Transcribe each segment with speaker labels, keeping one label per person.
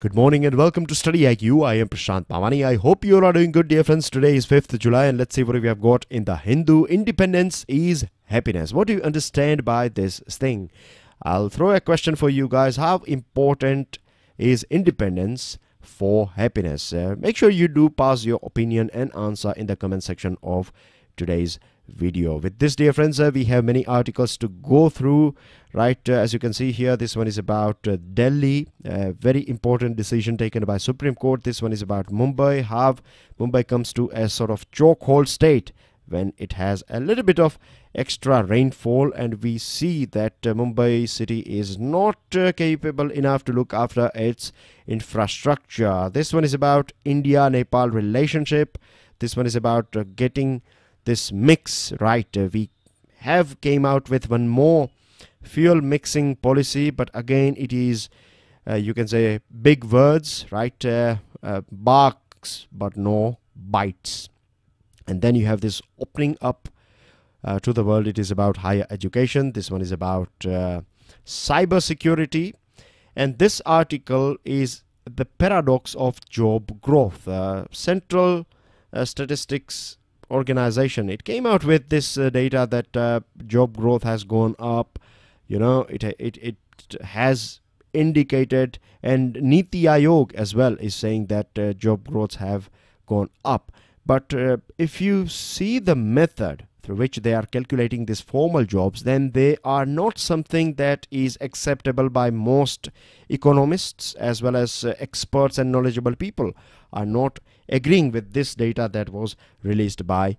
Speaker 1: Good morning and welcome to Study IQ. I am Prashant Pamani. I hope you are doing good, dear friends. Today is 5th July, and let's see what we have got in the Hindu. Independence is happiness. What do you understand by this thing? I'll throw a question for you guys. How important is independence for happiness? Uh, make sure you do pass your opinion and answer in the comment section of today's video with this dear friends uh, we have many articles to go through right uh, as you can see here this one is about uh, delhi very important decision taken by supreme court this one is about mumbai how mumbai comes to a sort of chokehold state when it has a little bit of extra rainfall and we see that uh, mumbai city is not uh, capable enough to look after its infrastructure this one is about india nepal relationship this one is about uh, getting this mix right uh, we have came out with one more fuel mixing policy but again it is uh, you can say big words right uh, uh, barks but no bites and then you have this opening up uh, to the world it is about higher education this one is about uh, cyber security and this article is the paradox of job growth central statistics organization it came out with this uh, data that uh, job growth has gone up you know it it it has indicated and niti ayog as well is saying that uh, job growths have gone up but uh, if you see the method through which they are calculating these formal jobs then they are not something that is acceptable by most economists as well as uh, experts and knowledgeable people are not agreeing with this data that was released by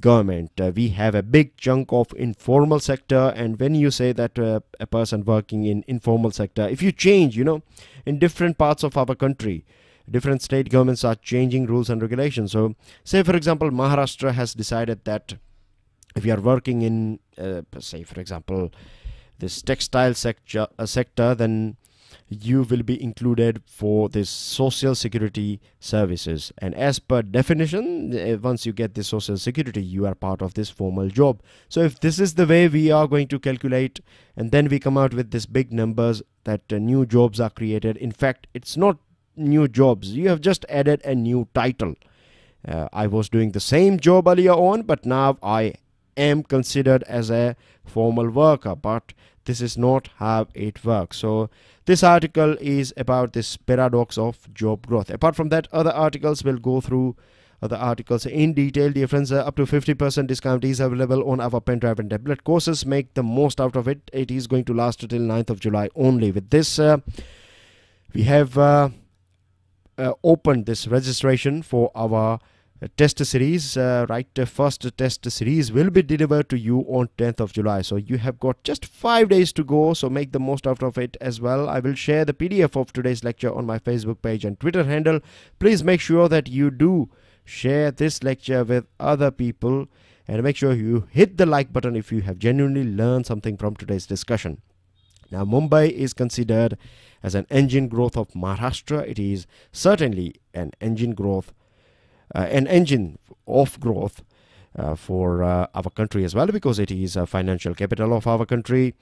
Speaker 1: government. Uh, we have a big chunk of informal sector and when you say that uh, a person working in informal sector, if you change, you know, in different parts of our country, different state governments are changing rules and regulations. So say for example, Maharashtra has decided that if you are working in, uh, say for example, this textile sector, uh, sector, then you will be included for this social security services and as per definition eh, once you get this social security you are part of this formal job so if this is the way we are going to calculate and then we come out with this big numbers that uh, new jobs are created in fact it's not new jobs you have just added a new title uh, i was doing the same job earlier on but now i am considered as a formal worker but this is not how it works. So this article is about this paradox of job growth. Apart from that, other articles will go through other articles in detail. Dear friends, uh, up to 50% discount is available on our pen drive and tablet courses. Make the most out of it. It is going to last till 9th of July only. With this, uh, we have uh, uh opened this registration for our test series uh, right the first test series will be delivered to you on 10th of july so you have got just five days to go so make the most out of it as well i will share the pdf of today's lecture on my facebook page and twitter handle please make sure that you do share this lecture with other people and make sure you hit the like button if you have genuinely learned something from today's discussion now, Mumbai is considered as an engine growth of Maharashtra. It is certainly an engine growth uh, an engine of growth uh, for uh, our country as well because it is a financial capital of our country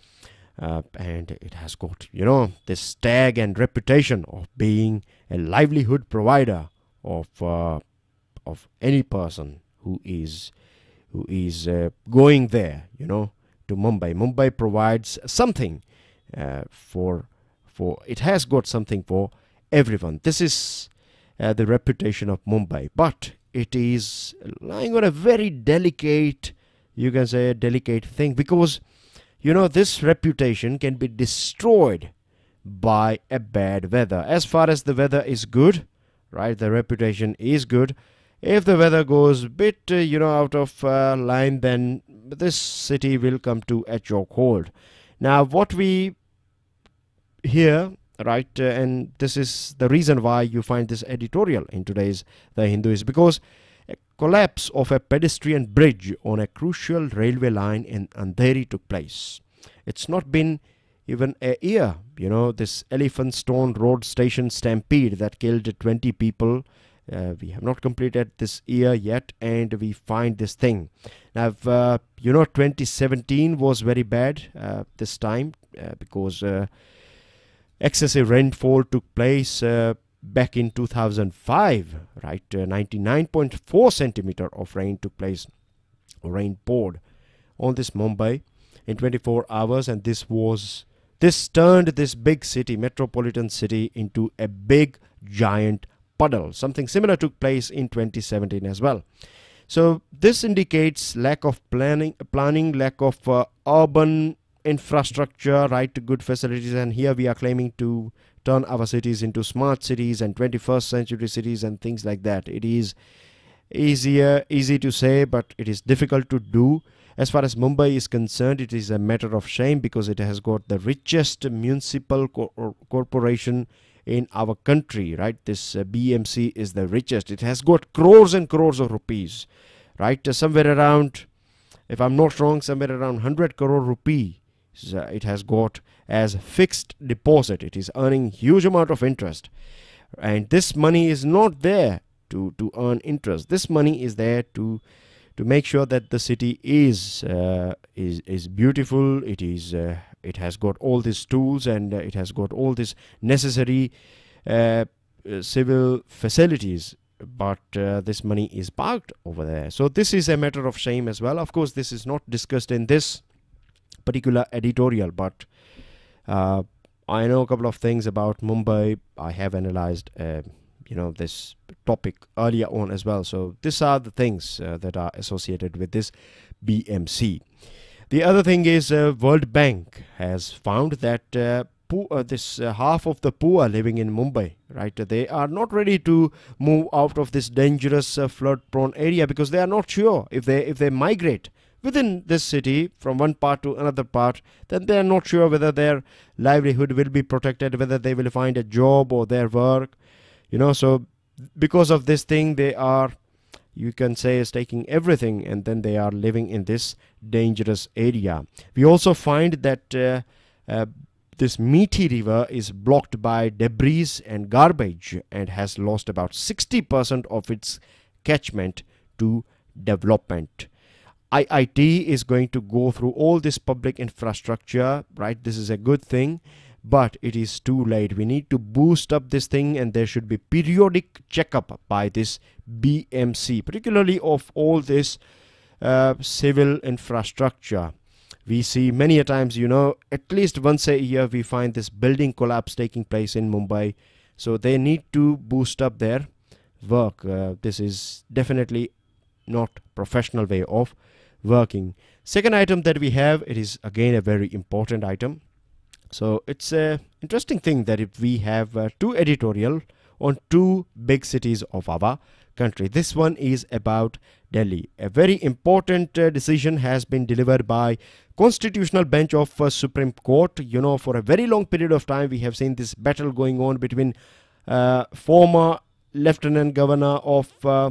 Speaker 1: and it has got you know this tag and reputation of being a livelihood provider of of any person who is who is uh, going there you know to mumbai mumbai provides something uh, for for it has got something for everyone this is uh, the reputation of Mumbai. But it is lying on a very delicate, you can say, a delicate thing because, you know, this reputation can be destroyed by a bad weather. As far as the weather is good, right, the reputation is good. If the weather goes a bit, uh, you know, out of uh, line, then this city will come to a chokehold. Now, what we hear right uh, and this is the reason why you find this editorial in today's the hindu is because a collapse of a pedestrian bridge on a crucial railway line in andheri took place it's not been even a year you know this elephant stone road station stampede that killed 20 people uh, we have not completed this year yet and we find this thing now uh, you know 2017 was very bad uh, this time uh, because uh, excessive rainfall took place uh, back in 2005 right 99.4 uh, centimeter of rain took place rain poured on this mumbai in 24 hours and this was this turned this big city metropolitan city into a big giant puddle something similar took place in 2017 as well so this indicates lack of planning planning lack of uh, urban infrastructure, right to good facilities, and here we are claiming to turn our cities into smart cities and 21st century cities and things like that. It is easier, easy to say, but it is difficult to do. As far as Mumbai is concerned, it is a matter of shame because it has got the richest municipal corporation in our country, right? This uh, BMC is the richest. It has got crores and crores of rupees, right? Uh, somewhere around, if I'm not wrong, somewhere around 100 crore rupee it has got as fixed deposit it is earning huge amount of interest and this money is not there to to earn interest this money is there to to make sure that the city is uh, is is beautiful it is uh, it has got all these tools and uh, it has got all these necessary uh, uh, civil facilities but uh, this money is parked over there so this is a matter of shame as well of course this is not discussed in this particular editorial, but uh, I know a couple of things about Mumbai. I have analyzed, uh, you know, this topic earlier on as well. So these are the things uh, that are associated with this BMC. The other thing is uh, World Bank has found that uh, poor, uh, this half of the poor living in Mumbai, right, they are not ready to move out of this dangerous flood-prone area because they are not sure if they if they migrate within this city from one part to another part, then they are not sure whether their livelihood will be protected, whether they will find a job or their work. You know, so because of this thing, they are, you can say, is taking everything and then they are living in this dangerous area. We also find that. Uh, uh, this meaty river is blocked by debris and garbage and has lost about 60% of its catchment to development. IIT is going to go through all this public infrastructure, right? This is a good thing, but it is too late. We need to boost up this thing, and there should be periodic checkup by this BMC, particularly of all this uh, civil infrastructure. We see many a times, you know, at least once a year, we find this building collapse taking place in Mumbai. So they need to boost up their work. Uh, this is definitely not professional way of working second item that we have it is again a very important item so it's a interesting thing that if we have uh, two editorial on two big cities of our country this one is about delhi a very important uh, decision has been delivered by constitutional bench of uh, supreme court you know for a very long period of time we have seen this battle going on between uh, former lieutenant governor of uh,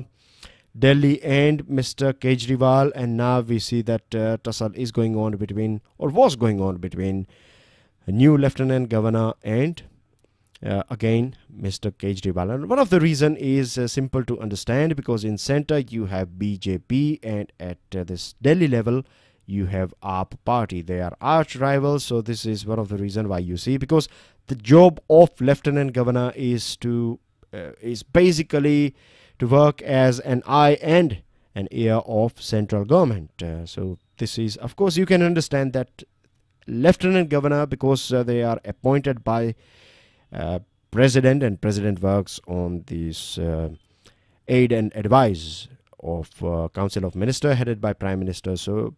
Speaker 1: Delhi and Mr. Kejriwal. And now we see that uh, tussle is going on between, or was going on between, new Lieutenant Governor and uh, again Mr. Kejriwal. And one of the reason is uh, simple to understand because in center you have BJP and at uh, this Delhi level you have AAP party. They are arch rivals, so this is one of the reason why you see because the job of Lieutenant Governor is to uh, is basically to work as an eye and an ear of central government. Uh, so this is, of course, you can understand that lieutenant governor because uh, they are appointed by president and president works on this aid and advice of uh, council of minister headed by prime minister so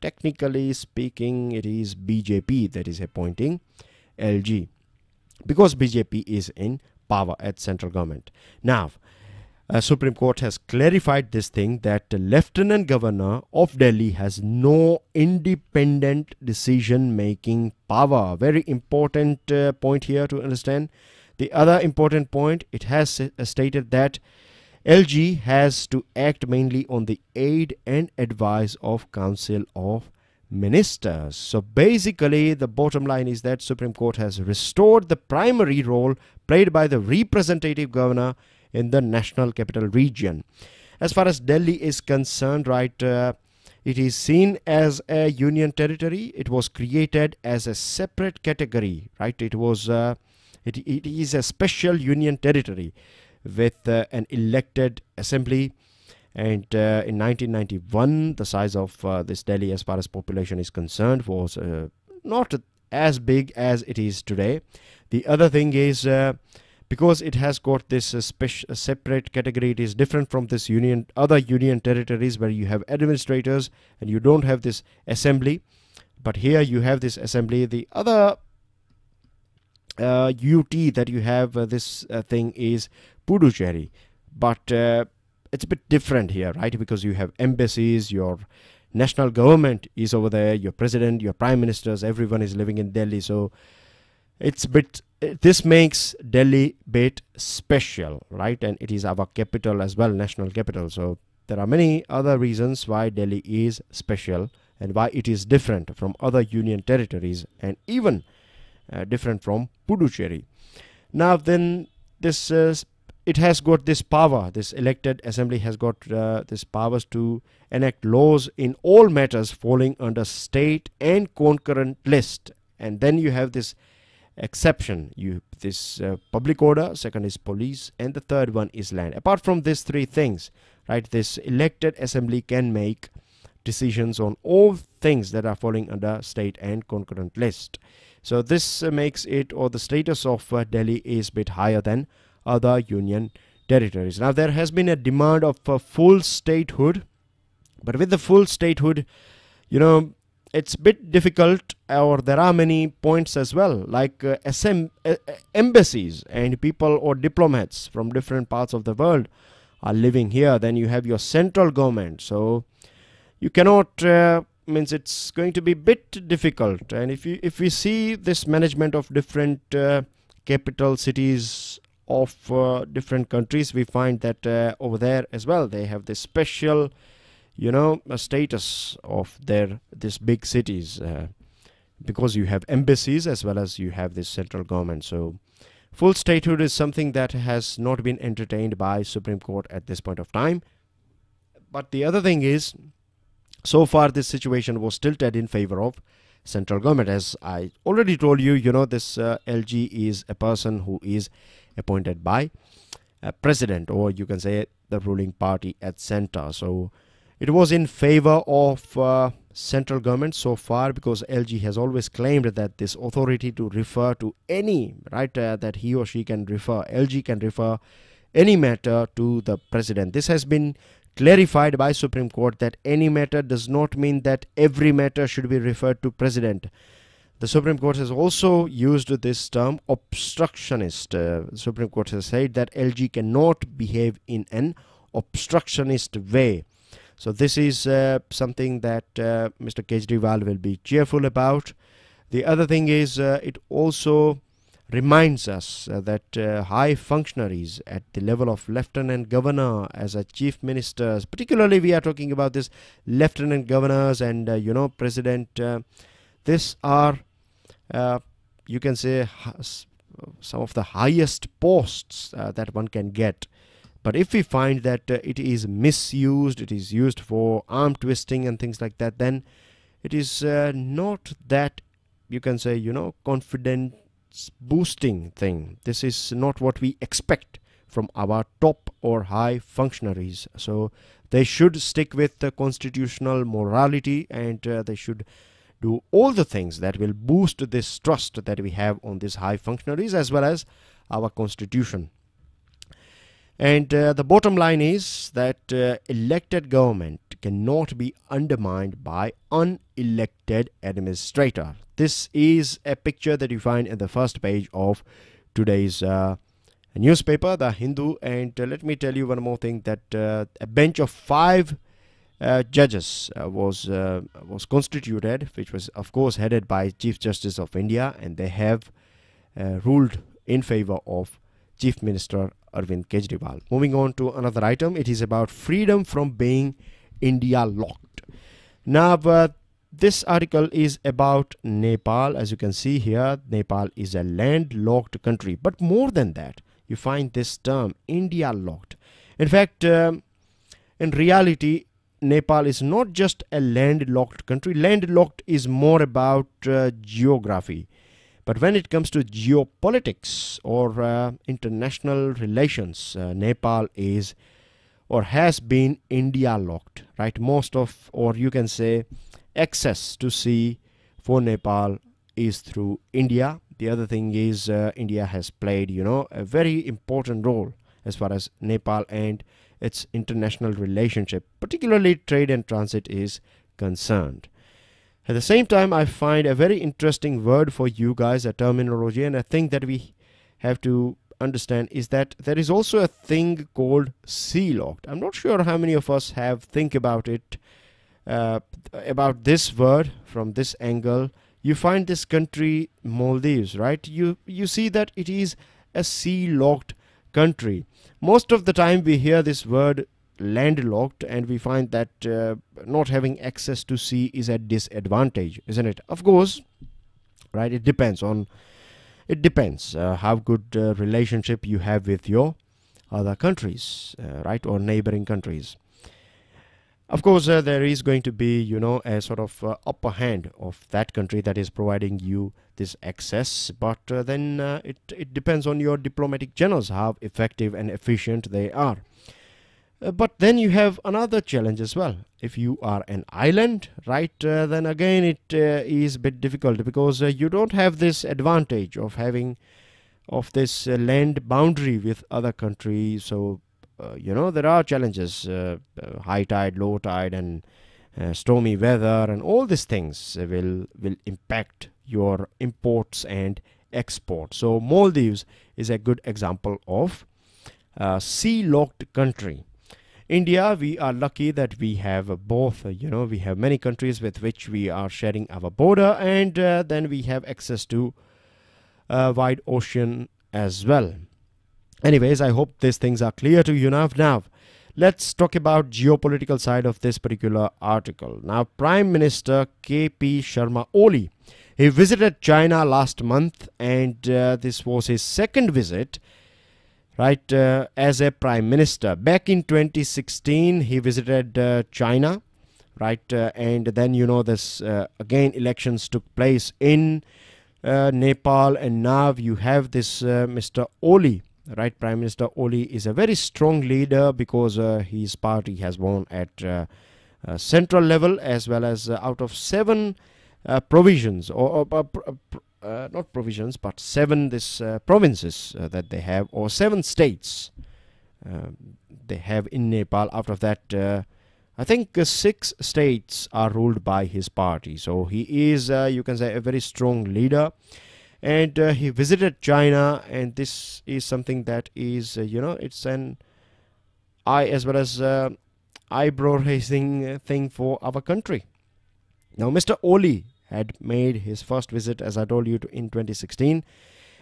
Speaker 1: technically speaking it is bjp that is appointing lg because bjp is in power at central government. Now, uh, Supreme Court has clarified this thing that the Lieutenant Governor of Delhi has no independent decision making power. Very important uh, point here to understand. The other important point it has uh, stated that LG has to act mainly on the aid and advice of Council of ministers. So basically, the bottom line is that Supreme Court has restored the primary role played by the representative governor in the national capital region. As far as Delhi is concerned, right, uh, it is seen as a union territory. It was created as a separate category, right? It was, uh, it, it is a special union territory with uh, an elected assembly and uh, in 1991, the size of uh, this Delhi, as far as population is concerned, was uh, not as big as it is today. The other thing is uh, because it has got this uh, special uh, separate category it is different from this union other union territories where you have administrators and you don't have this assembly but here you have this assembly the other uh, ut that you have uh, this uh, thing is puducherry but it's a bit different here, right? Because you have embassies, your national government is over there, your president, your prime ministers, everyone is living in Delhi. So it's bit this makes Delhi bit special, right? And it is our capital as well, national capital. So there are many other reasons why Delhi is special and why it is different from other union territories and even uh, different from Puducherry. Now then this uh, it has got this power, this elected assembly has got uh, this powers to enact laws in all matters falling under state and concurrent list. And then you have this exception you this uh, public order second is police and the third one is land apart from these three things right this elected assembly can make decisions on all things that are falling under state and concurrent list so this uh, makes it or the status of uh, delhi is bit higher than other Union territories. Now, there has been a demand of a full statehood, but with the full statehood, you know, it's a bit difficult, or there are many points as well, like uh, SM, uh, uh, embassies and people or diplomats from different parts of the world are living here. Then you have your central government, so you cannot. Uh, means it's going to be a bit difficult and if you if we see this management of different uh, capital cities of uh, different countries we find that uh, over there as well they have this special you know status of their these big cities uh, because you have embassies as well as you have this central government so full statehood is something that has not been entertained by supreme court at this point of time but the other thing is so far this situation was tilted in favor of central government as i already told you you know this uh, lg is a person who is appointed by a uh, president or you can say the ruling party at center so it was in favor of uh, central government so far because LG has always claimed that this authority to refer to any writer that he or she can refer LG can refer any matter to the president this has been clarified by supreme court that any matter does not mean that every matter should be referred to president the Supreme Court has also used this term obstructionist. Uh, Supreme Court has said that LG cannot behave in an obstructionist way. So this is uh, something that uh, Mr. Kejriwal will be cheerful about. The other thing is uh, it also reminds us uh, that uh, high functionaries at the level of lieutenant governor as a chief ministers, particularly we are talking about this lieutenant governors and you know president. This are uh, you can say some of the highest posts uh, that one can get but if we find that uh, it is misused it is used for arm twisting and things like that then it is uh, not that you can say you know confidence boosting thing this is not what we expect from our top or high functionaries so they should stick with the constitutional morality and uh, they should do all the things that will boost this trust that we have on these high functionaries as well as our constitution. And uh, the bottom line is that uh, elected government cannot be undermined by unelected administrator. This is a picture that you find in the first page of today's uh, newspaper, The Hindu. And uh, let me tell you one more thing that uh, a bench of five uh, judges uh, was uh, was constituted, which was of course headed by Chief Justice of India, and they have uh, ruled in favor of Chief Minister Arvind Kejriwal. Moving on to another item, it is about freedom from being India locked. Now, uh, this article is about Nepal. As you can see here, Nepal is a landlocked country, but more than that, you find this term India locked. In fact. Um, in reality, Nepal is not just a landlocked country. Landlocked is more about uh, geography. But when it comes to geopolitics or uh, international relations, uh, Nepal is or has been India locked, right? Most of, or you can say, access to sea for Nepal is through India. The other thing is, uh, India has played, you know, a very important role as far as Nepal and its international relationship, particularly trade and transit, is concerned. At the same time, I find a very interesting word for you guys, a terminology, and a thing that we have to understand is that there is also a thing called sea locked. I'm not sure how many of us have think about it, uh, about this word from this angle. You find this country Maldives, right? You you see that it is a sea locked country. Most of the time we hear this word landlocked and we find that uh, not having access to sea is a disadvantage, isn't it? Of course, right, it depends on, it depends uh, how good uh, relationship you have with your other countries, uh, right, or neighboring countries. Of course, uh, there is going to be, you know, a sort of uh, upper hand of that country that is providing you this access. But uh, then uh, it, it depends on your diplomatic generals how effective and efficient they are. Uh, but then you have another challenge as well. If you are an island, right, uh, then again it is a bit difficult because you don't have this advantage of having of this land boundary with other countries. So uh, you know, there are challenges uh, uh, high tide, low tide, and stormy weather, and all these things will, will impact your imports and exports. So Maldives is a good example of a sea locked country. India, we are lucky that we have both, you know, we have many countries with which we are sharing our border and uh, then we have access to a wide ocean as well anyways i hope these things are clear to you now now let's talk about geopolitical side of this particular article now prime minister kp sharma oli he visited china last month and uh, this was his second visit right uh, as a prime minister back in 2016 he visited uh, china right uh, and then you know this uh, again elections took place in uh, nepal and now you have this mr oli right prime minister oli is a very strong leader because uh, his party has won at uh, uh, central level as well as uh, out of seven uh, provisions or, or pr uh, not provisions but seven this provinces that they have or seven states um, they have in nepal out of that i think six states are ruled by his party so he is you can say a very strong leader and uh, he visited China and this is something that is uh, you know it's an eye as well as uh, eyebrow raising uh, thing for our country now Mr. Oli had made his first visit as I told you to in 2016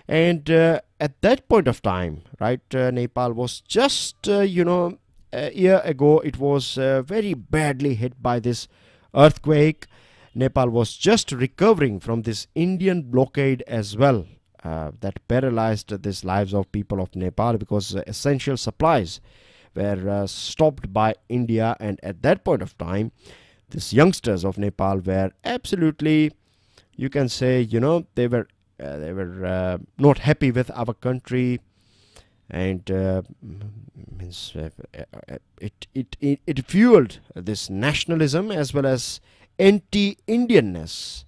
Speaker 1: and uh, at that point of time right uh, Nepal was just you know a year ago it was very badly hit by this earthquake Nepal was just recovering from this Indian blockade as well. Uh, that paralyzed these lives of people of Nepal because uh, essential supplies were uh, stopped by India and at that point of time these youngsters of Nepal were absolutely you can say you know they were uh, they were uh, not happy with our country and uh, means it, it, it, it fueled this nationalism as well as anti-Indianness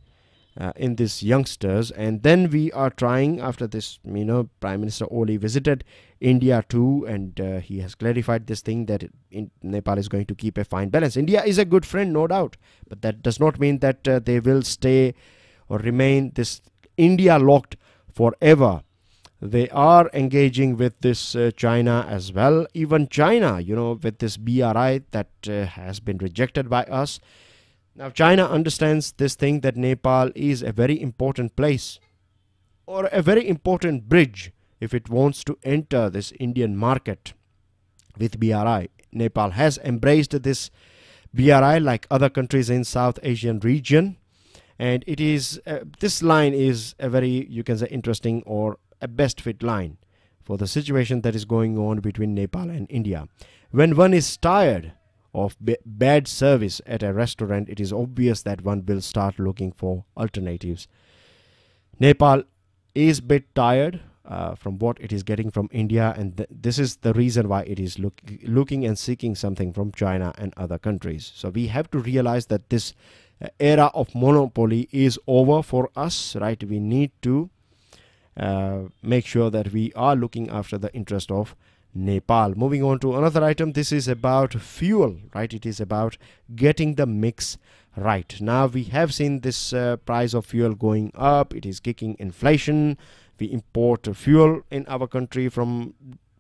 Speaker 1: uh, in these youngsters. And then we are trying after this, you know, Prime Minister Oli visited India too, and uh, he has clarified this thing that in, Nepal is going to keep a fine balance. India is a good friend, no doubt, but that does not mean that uh, they will stay or remain this India locked forever they are engaging with this uh, China as well. Even China, you know, with this BRI that uh, has been rejected by us, now, China understands this thing that Nepal is a very important place or a very important bridge if it wants to enter this Indian market with BRI. Nepal has embraced this BRI like other countries in South Asian region and it is uh, this line is a very you can say interesting or a best fit line for the situation that is going on between Nepal and India. When one is tired of b- bad service at a restaurant, it is obvious that one will start looking for alternatives. Nepal is bit tired uh, from what it is getting from India, and th- this is the reason why it is look- looking and seeking something from China and other countries. So we have to realize that this uh, era of monopoly is over for us, right? We need to uh, make sure that we are looking after the interest of Nepal. Moving on to another item, this is about fuel, right? It is about getting the mix right. Now we have seen this uh, price of fuel going up, it is kicking inflation. We import fuel in our country from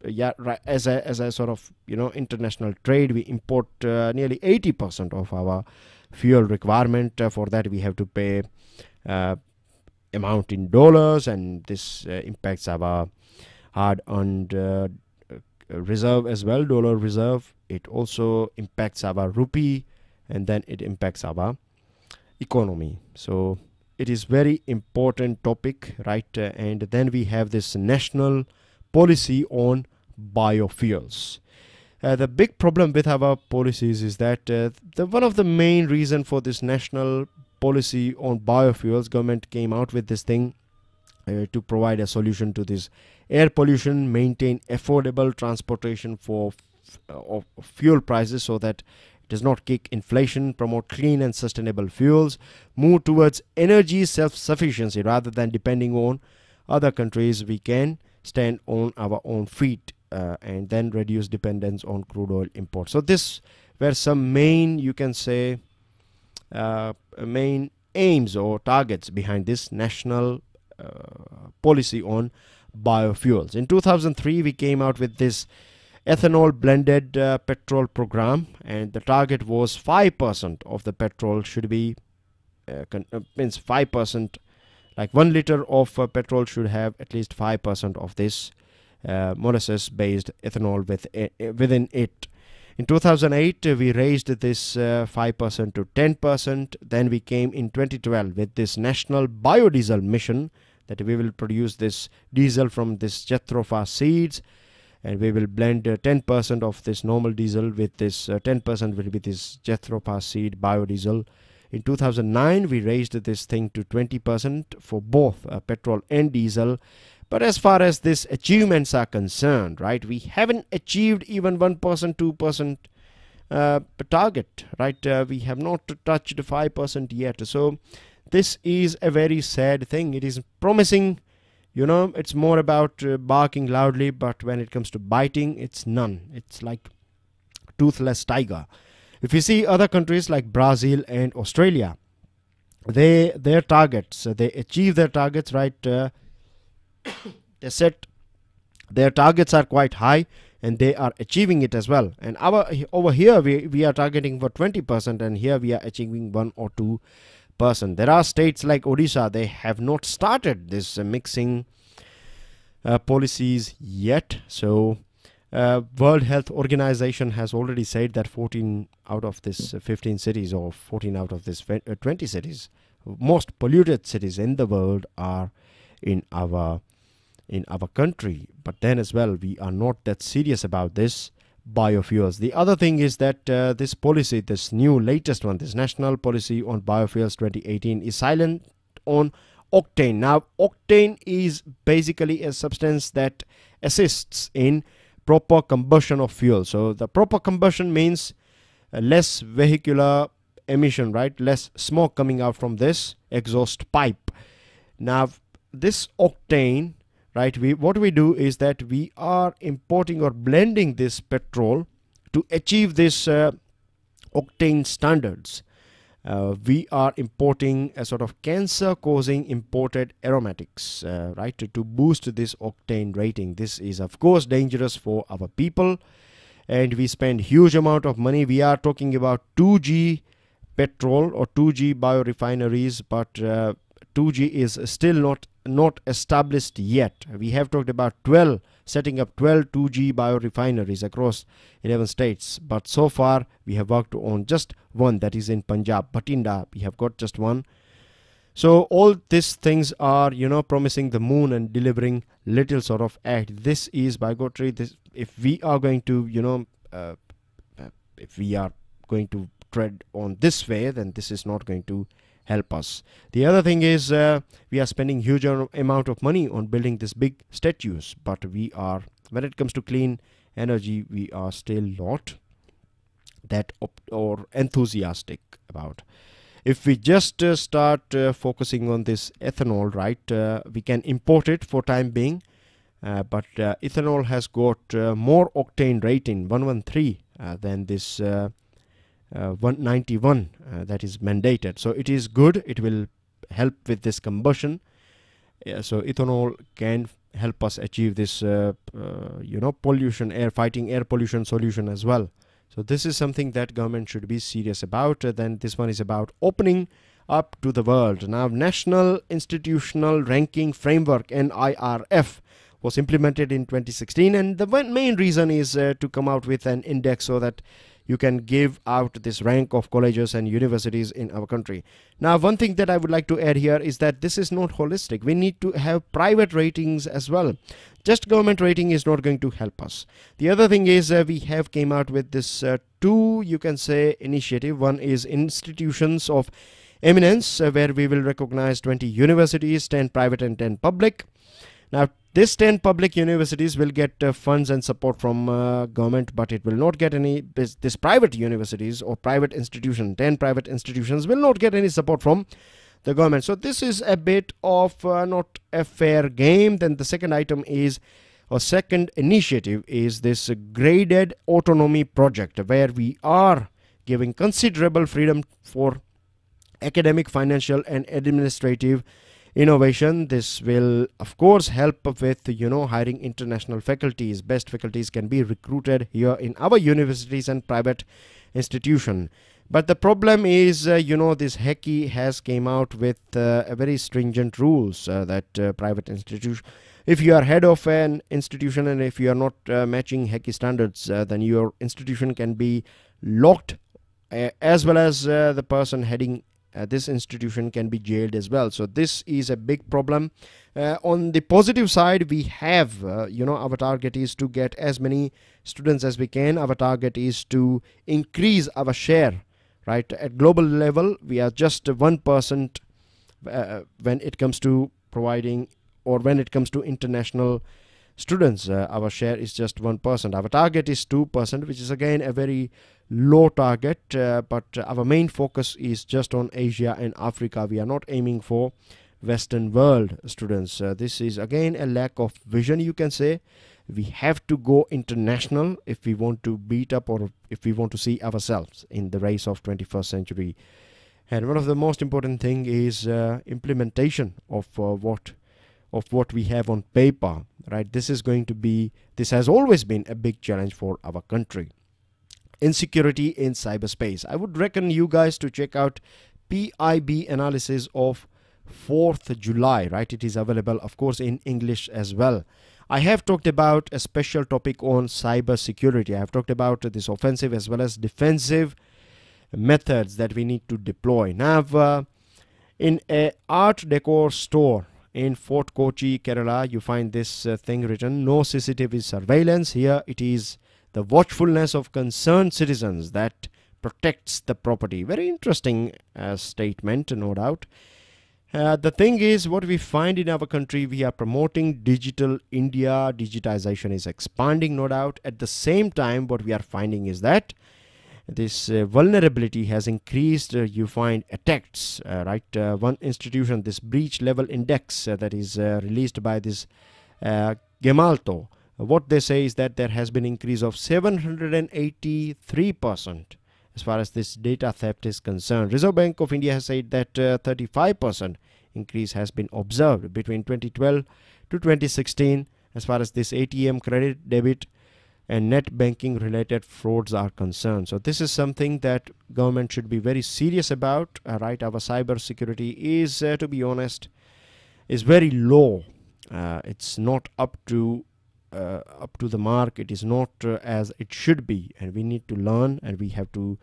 Speaker 1: yeah right, as a as a sort of you know international trade we import uh, nearly 80% of our fuel requirement uh, for that we have to pay uh, amount in dollars and this uh, impacts our hard earned uh, reserve as well, dollar reserve. It also impacts our rupee and then it impacts our economy. So it is very important topic, right? Uh, and then we have this national policy on biofuels. Uh, the big problem with our policies is that uh, the one of the main reason for this national policy on biofuels government came out with this thing uh, to provide a solution to this air pollution, maintain affordable transportation for uh, of fuel prices so that it does not kick inflation, promote clean and sustainable fuels, move towards energy self-sufficiency rather than depending on other countries. We can stand on our own feet uh, and then reduce dependence on crude oil imports. So this were some main, you can say, uh, main aims or targets behind this national uh, policy on biofuels. In 2003, we came out with this ethanol blended uh, petrol program, and the target was 5% of the petrol should be, uh, uh means 5%, like one liter of uh, petrol should have at least 5% of this uh, molasses based ethanol with, uh, within it. In 2008, we raised this 5% to 10%. Then we came in 2012 with this National Biodiesel Mission that we will produce this diesel from this jethrofa seeds and we will blend 10% uh, of this normal diesel with this 10% uh, will be this jethrofa seed biodiesel in 2009 we raised this thing to 20% for both uh, petrol and diesel but as far as these achievements are concerned right we haven't achieved even 1% 2% uh, target right uh, we have not touched 5% yet so this is a very sad thing. It is promising, you know, it's more about uh, barking loudly, but when it comes to biting, it's none. It's like toothless tiger. If you see other countries like Brazil and Australia, they their targets, uh, they achieve their targets, right? Uh, they set their targets are quite high and they are achieving it as well and our over here we, we are targeting for 20% and here we are achieving 1 or 2 person. There are states like Odisha, they have not started this uh, mixing uh, policies yet. So, uh, World Health Organization has already said that 14 out of this 15 cities or 14 out of this 20 cities, most polluted cities in the world are in our in our country. But then as well, we are not that serious about this biofuels. The other thing is that uh, this policy, this new latest one, this national policy on biofuels 2018 is silent on octane. Now, octane is basically a substance that assists in proper combustion of fuel. So, the proper combustion means uh, less vehicular emission, right? Less smoke coming out from this exhaust pipe. Now, this octane right we what we do is that we are importing or blending this petrol to achieve this uh, octane standards uh, we are importing a sort of cancer causing imported aromatics uh, right to, to, boost this octane rating this is of course dangerous for our people and we spend huge amount of money we are talking about 2g petrol or 2g biorefineries but 2g uh, is still not not established yet. We have talked about 12, setting up 12 2G biorefineries across 11 states. But so far, we have worked on just one that is in Punjab, Batinda. We have got just one. So all these things are, you know, promising the moon and delivering little sort of act. This is by This, if we are going to, you know, uh, uh, if we are going to tread on this way, then this is not going to help us. The other thing is uh, we are spending huge amount of money on building these big statues, but we are when it comes to clean energy, we are still not that or enthusiastic about. If we just uh, start uh, focusing on this ethanol, right, uh, we can import it for time being. Uh, but uh, ethanol has got more octane rating 113 than this uh, 191 uh, that is mandated so it is good it will help with this combustion yeah, so ethanol can help us achieve this uh, uh, you know pollution air fighting air pollution solution as well so this is something that government should be serious about uh, then this one is about opening up to the world now national institutional ranking framework nirf was implemented in 2016 and the main reason is uh, to come out with an index so that you can give out this rank of colleges and universities in our country. Now, one thing that I would like to add here is that this is not holistic. We need to have private ratings as well. Just government rating is not going to help us. The other thing is uh, we have came out with this uh, two, you can say, initiative. One is institutions of eminence, uh, where we will recognize 20 universities, 10 private and 10 public. Now, these 10 public universities will get uh, funds and support from uh, government, but it will not get any. These private universities or private institution, 10 private institutions will not get any support from the government. So this is a bit of uh, not a fair game. Then the second item is, or second initiative is this graded autonomy project, where we are giving considerable freedom for academic, financial, and administrative innovation this will of course help with you know hiring international faculties best faculties can be recruited here in our universities and private institution but the problem is uh, you know this hecky has came out with uh, very stringent rules uh, that uh, private institution if you are head of an institution and if you are not uh, matching hecky standards uh, then your institution can be locked as well as the person heading uh, this institution can be jailed as well so this is a big problem uh, on the positive side we have uh, you know our target is to get as many students as we can our target is to increase our share right at global level we are just 1% uh, when it comes to providing or when it comes to international students. Uh, our share is just 1%. Our target is 2%, which is again a very low target, uh, but our main focus is just on Asia and Africa. We are not aiming for Western world students. Uh, this is again a lack of vision, you can say. We have to go international if we want to beat up or if we want to see ourselves in the race of 21st century. And one of the most important thing is uh, implementation of uh, what of what we have on paper right this is going to be this has always been a big challenge for our country insecurity in cyberspace i would reckon you guys to check out pib analysis of 4th july right it is available of course in english as well I have talked about a special topic on cyber security. I have talked about this offensive as well as defensive methods that we need to deploy. Now, uh, in a art decor store, in Fort Kochi, Kerala, you find this uh, thing written no CCTV surveillance. Here it is the watchfulness of concerned citizens that protects the property. Very interesting uh, statement, no doubt. Uh, the thing is, what we find in our country, we are promoting digital India. Digitization is expanding, no doubt. At the same time, what we are finding is that this uh, vulnerability has increased uh, you find attacks uh, right uh, one institution this breach level index uh, that is uh, released by this gemalto what they say is that there has been increase of 783 percent as far as this data theft is concerned reserve bank of india has said that 35 percent increase has been observed between 2012 to 2016 as far as this atm credit debit and net banking related frauds are concerned. So this is something that government should be very serious about, uh, right? Our cyber security is, uh, to be honest, is very low. Uh, it's not up to uh, up to the mark. It is not uh, as it should be, and we need to learn, and we have to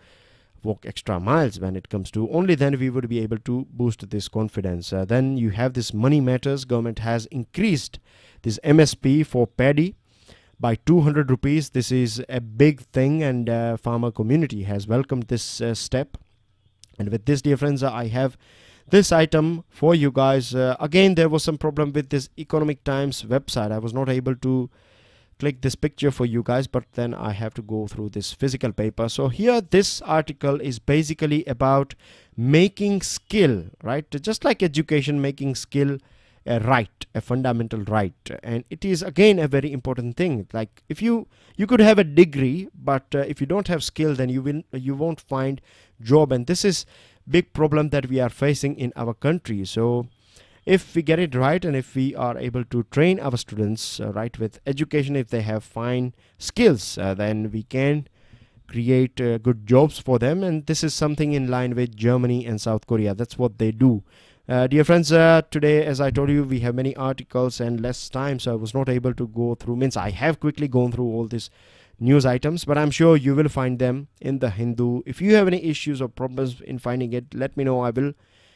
Speaker 1: walk extra miles when it comes to only then we would be able to boost this confidence uh, then you have this money matters government has increased this msp for paddy by 200 rupees. This is a big thing and uh, farmer community has welcomed this uh, step. And with this dear friends, I have this item for you guys. Uh, again, there was some problem with this Economic Times website. I was not able to click this picture for you guys, but then I have to go through this physical paper. So here, this article is basically about making skill, right? Just like education, making skill a right a fundamental right and it is again a very important thing like if you you could have a degree but uh, if you don't have skill then you will you won't find job and this is big problem that we are facing in our country so if we get it right and if we are able to train our students uh, right with education if they have fine skills uh, then we can create uh, good jobs for them and this is something in line with germany and south korea that's what they do uh, dear friends, uh, today, as I told you, we have many articles and less time, so I was not able to go through. Means I have quickly gone through all these news items, but I'm sure you will find them in the Hindu. If you have any issues or problems in finding it, let me know. I will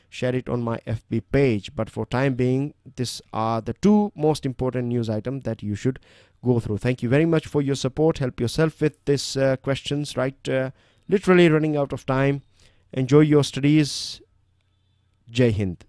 Speaker 1: share it on my FB page. But for time being, these are the two most important news items that you should go through. Thank you very much for your support. Help yourself with these uh, questions, right? Uh, literally running out of time. Enjoy your studies Jai Hind.